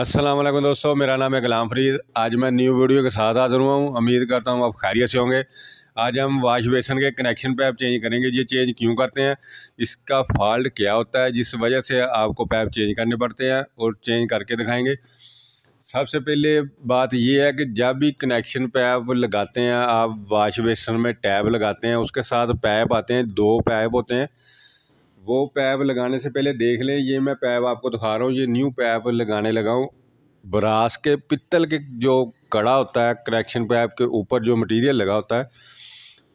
अस्सलाम वालेकुम दोस्तों मेरा नाम है गुलाम फरीद आज मैं न्यू वीडियो के साथ हाजिर हुआ हूँ उम्मीद करता हूँ आप खैरियत से होंगे आज हम वाश बेसन के कनेक्शन पैप चेंज करेंगे ये चेंज क्यों करते हैं इसका फॉल्ट क्या होता है जिस वजह से आपको पैप चेंज करने पड़ते हैं और चेंज करके दिखाएंगे सबसे पहले बात यह है कि जब भी कनेक्शन पैप लगाते हैं आप वाश बेसन में टैब लगाते हैं उसके साथ पैप आते हैं दो पैप होते हैं वो पैप लगाने से पहले देख लें ये मैं पैप आपको दिखा रहा हूँ ये न्यू पैप लगाने लगा हूँ ब्रास के पित्तल के जो कड़ा होता है कनेक्शन पैप के ऊपर जो मटेरियल लगा होता है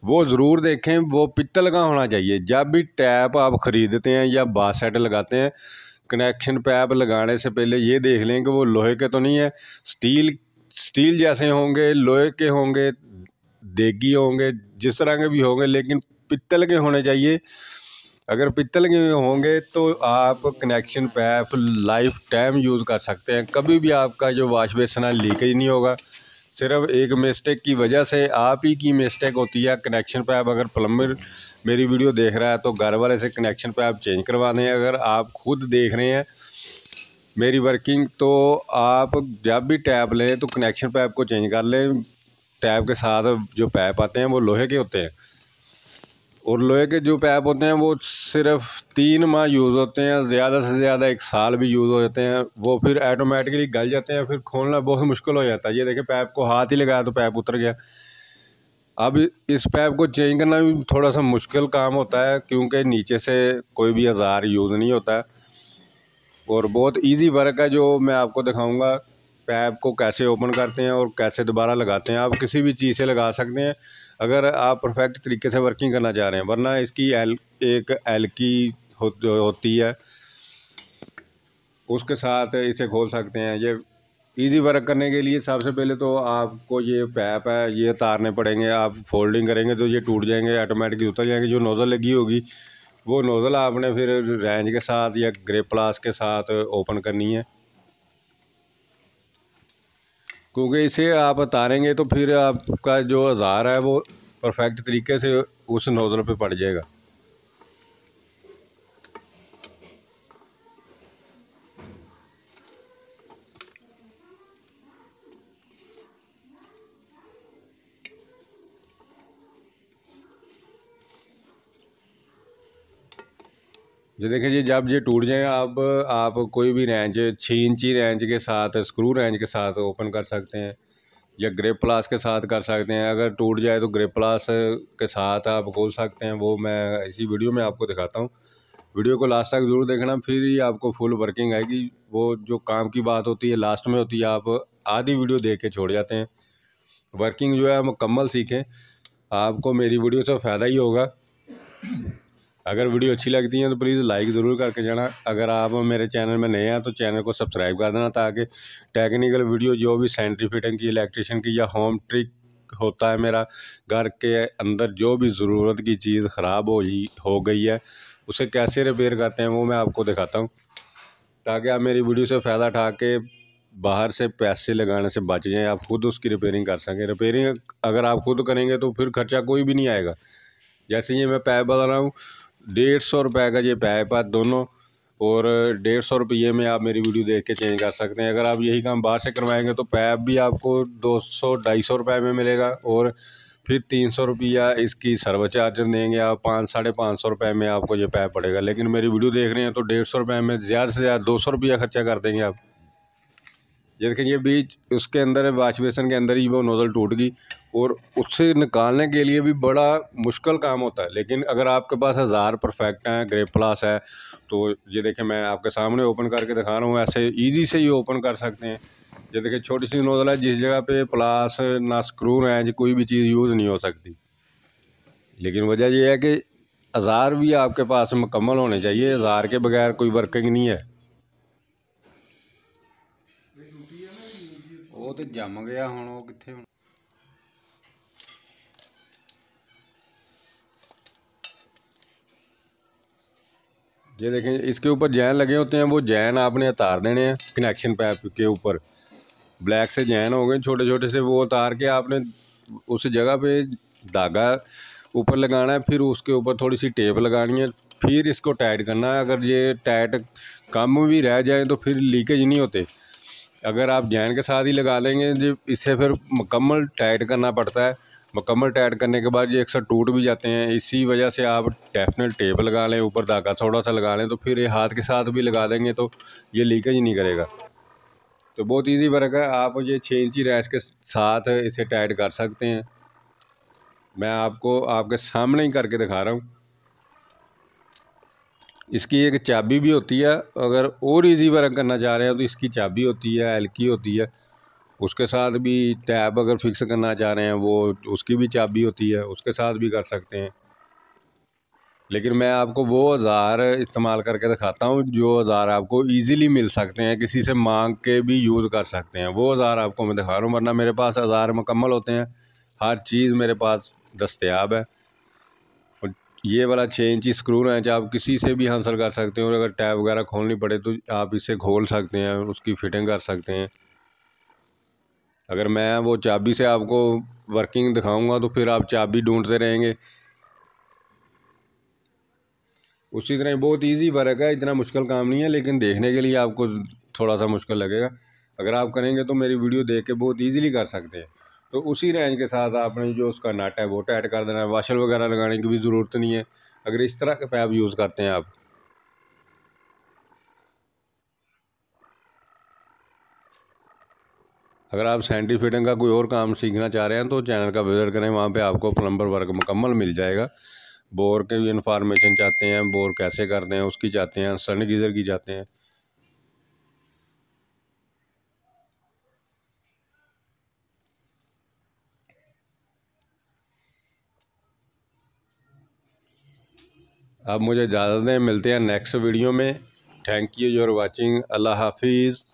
वो ज़रूर देखें वो पित्तल का होना चाहिए जब भी टैप आप ख़रीदते हैं या बास सेट लगाते हैं कनेक्शन पैप लगाने से पहले ये देख लें कि वो लोहे के तो नहीं है स्टील स्टील जैसे होंगे लोहे के होंगे देगी होंगे जिस तरह के भी होंगे लेकिन पित्तल के होने चाहिए अगर पित्तल के होंगे तो आप connection pipe lifetime use कर सकते हैं कभी भी आपका जो वाश बेसन है लीकेज नहीं होगा सिर्फ एक मिस्टेक की वजह से आप ही की मिस्टेक होती है कनेक्शन पैप अगर प्लम्बर मेरी वीडियो देख रहा है तो घर वाले से कनेक्शन पैप चेंज करवा दें अगर आप खुद देख रहे हैं मेरी वर्किंग तो आप जब भी टैप लें तो कनेक्शन पैप को चेंज कर लें टैप के साथ जो पैप आते हैं वो लोहे के होते हैं और लोहे के जो पैप होते हैं वो सिर्फ तीन माह यूज़ होते हैं ज़्यादा से ज़्यादा एक साल भी यूज़ हो जाते हैं वो फिर ऐटोमेटिकली गल जाते हैं फिर खोलना बहुत मुश्किल हो जाता है ये देखें पैप को हाथ ही लगाया तो पैप उतर गया अब इस पैप को चेंज करना भी थोड़ा सा मुश्किल काम होता है क्योंकि नीचे से कोई भी हज़ार यूज़ नहीं होता है और बहुत ईजी वर्क है जो मैं आपको दिखाऊँगा पैप को कैसे ओपन करते हैं और कैसे दोबारा लगाते हैं आप किसी भी चीज़ से लगा सकते हैं अगर आप परफेक्ट तरीके से वर्किंग करना चाह रहे हैं वरना इसकी एल एक एल की हो, होती है उसके साथ इसे खोल सकते हैं ये इजी वर्क करने के लिए सबसे पहले तो आपको ये पैप है ये तारने पड़ेंगे आप फोल्डिंग करेंगे तो ये टूट जाएंगे ऑटोमेटिकली उतर जाएंगे जो नोज़ल लगी होगी वो नोज़ल आपने फिर रेंज के साथ या ग्रे प्लास के साथ ओपन करनी है क्योंकि इसे आप उतारेंगे तो फिर आपका जो आजार है वो परफेक्ट तरीके से उस नोज़ल पे पड़ जाएगा जो देखिए जी जब ये टूट जाए अब आप कोई भी रेंच छः इंची रेंच के साथ स्क्रू रेंच के साथ ओपन कर सकते हैं या ग्रेप प्लास के साथ कर सकते हैं अगर टूट जाए तो ग्रेप प्लास के साथ आप खोल सकते हैं वो मैं इसी वीडियो में आपको दिखाता हूँ वीडियो को लास्ट तक ज़रूर देखना फिर ही आपको फुल वर्किंग आएगी वो जो काम की बात होती है लास्ट में होती है आप आधी वीडियो देख के छोड़ जाते हैं वर्किंग जो है मुकम्मल सीखें आपको मेरी वीडियो से फ़ायदा ही होगा अगर वीडियो अच्छी लगती है तो प्लीज़ लाइक ज़रूर करके जाना अगर आप मेरे चैनल में नए हैं तो चैनल को सब्सक्राइब कर देना ताकि टेक्निकल वीडियो जो भी सेंट्री फिटिंग की इलेक्ट्रिशियन की या होम ट्रिक होता है मेरा घर के अंदर जो भी ज़रूरत की चीज़ ख़राब हो ही हो गई है उसे कैसे रिपेयर करते हैं वो मैं आपको दिखाता हूँ ताकि आप मेरी वीडियो से फ़ायदा उठा के बाहर से पैसे लगाने से बच जाएं आप खुद उसकी रिपेयरिंग कर सकें रिपेयरिंग अगर आप खुद करेंगे तो फिर खर्चा कोई भी नहीं आएगा जैसे ये मैं पैप बता रहा हूँ डेढ़ सौ रुपये का ये पैप है दोनों और डेढ़ सौ रुपये में आप मेरी वीडियो देख के चेंज कर सकते हैं अगर आप यही काम बाहर से करवाएंगे तो पैप भी आपको दो सौ ढाई सौ रुपये में मिलेगा और फिर तीन सौ रुपया इसकी सर्व चार्जर देंगे आप पाँच साढ़े पाँच सौ रुपये में आपको ये पैप पड़ेगा लेकिन मेरी वीडियो देख रहे हैं तो डेढ़ सौ रुपये में ज़्यादा से ज़्यादा दो सौ रुपया खर्चा कर देंगे आप ये देखें ये बीज उसके अंदर वाश बेसन के अंदर ही वो नोज़ल टूट गई और उससे निकालने के लिए भी बड़ा मुश्किल काम होता है लेकिन अगर आपके पास हज़ार परफेक्ट हैं ग्रेप प्लास है तो ये देखें मैं आपके सामने ओपन करके दिखा रहा हूँ ऐसे ईजी से ही ओपन कर सकते हैं ये देखें छोटी सी नोज़ल है जिस जगह पर प्लास ना स्क्रू रेंज कोई भी चीज़ यूज़ नहीं हो सकती लेकिन वजह यह है कि हज़ार भी आपके पास मुकम्मल होने चाहिए हज़ार के बगैर कोई वर्किंग नहीं है ਉਹ तो जम गया हूँ ਉਹ कितने हूँ ये देखें इसके ऊपर जैन लगे होते हैं वो जैन आपने उतार देने हैं कनेक्शन पैप के ऊपर ब्लैक से जैन हो गए छोटे छोटे से वो उतार के आपने उस जगह पे धागा ऊपर लगाना है फिर उसके ऊपर थोड़ी सी टेप लगानी है फिर इसको टाइट करना है अगर ये टाइट कम भी रह जाए तो फिर लीकेज नहीं होते अगर आप जैन के साथ ही लगा लेंगे जी इसे फिर मुकम्मल टाइट करना पड़ता है मुकम्मल टाइट करने के बाद ये अक्सर टूट भी जाते हैं इसी वजह से आप डेफिनेट टेप लगा लें ऊपर धागा थोड़ा सा लगा लें तो फिर ये हाथ के साथ भी लगा देंगे तो ये लीकेज नहीं करेगा तो बहुत इजी वर्क है आप ये छः इंची रैस के साथ इसे टाइट कर सकते हैं मैं आपको आपके सामने ही करके दिखा रहा हूँ इसकी एक चाबी भी होती है अगर और इजी वर्क करना चाह रहे हैं तो इसकी चाबी होती है एल की होती है उसके साथ भी टैब अगर फिक्स करना चाह रहे हैं वो उसकी भी चाबी होती है उसके साथ भी कर सकते हैं लेकिन मैं आपको वो औज़ार इस्तेमाल करके दिखाता हूँ जो औज़ार आपको इजीली मिल सकते हैं किसी से मांग के भी यूज़ कर सकते हैं वो औज़ार आपको मैं दिखा रहा हूँ वरना मेरे पास औज़ार मुकम्मल होते हैं हर चीज़ मेरे पास दस्तियाब है ये वाला छः इंची स्क्रू रेंच आप किसी से भी हासिल कर सकते हैं और अगर टैब वगैरह खोलनी पड़े तो आप इसे खोल सकते हैं उसकी फ़िटिंग कर सकते हैं अगर मैं वो चाबी से आपको वर्किंग दिखाऊंगा तो फिर आप चाबी ढूंढते रहेंगे उसी तरह बहुत इजी वर्क है इतना मुश्किल काम नहीं है लेकिन देखने के लिए आपको थोड़ा सा मुश्किल लगेगा अगर आप करेंगे तो मेरी वीडियो देख के बहुत ईजीली कर सकते हैं तो उसी रेंज के साथ आपने जो उसका नट है वो टाइट कर देना है वाशल वगैरह लगाने की भी ज़रूरत नहीं है अगर इस तरह के पैप यूज़ करते हैं आप अगर आप सेंटी फिटिंग का कोई और काम सीखना चाह रहे हैं तो चैनल का विज़िट करें वहाँ पे आपको प्लम्बर वर्क मुकम्मल मिल जाएगा बोर के भी इन्फॉर्मेशन चाहते हैं बोर कैसे करते हैं उसकी चाहते हैं सन गीज़र की चाहते हैं अब मुझे इजाज़त दें मिलते हैं नेक्स्ट वीडियो में थैंक यू योर वाचिंग अल्लाह हाफिज़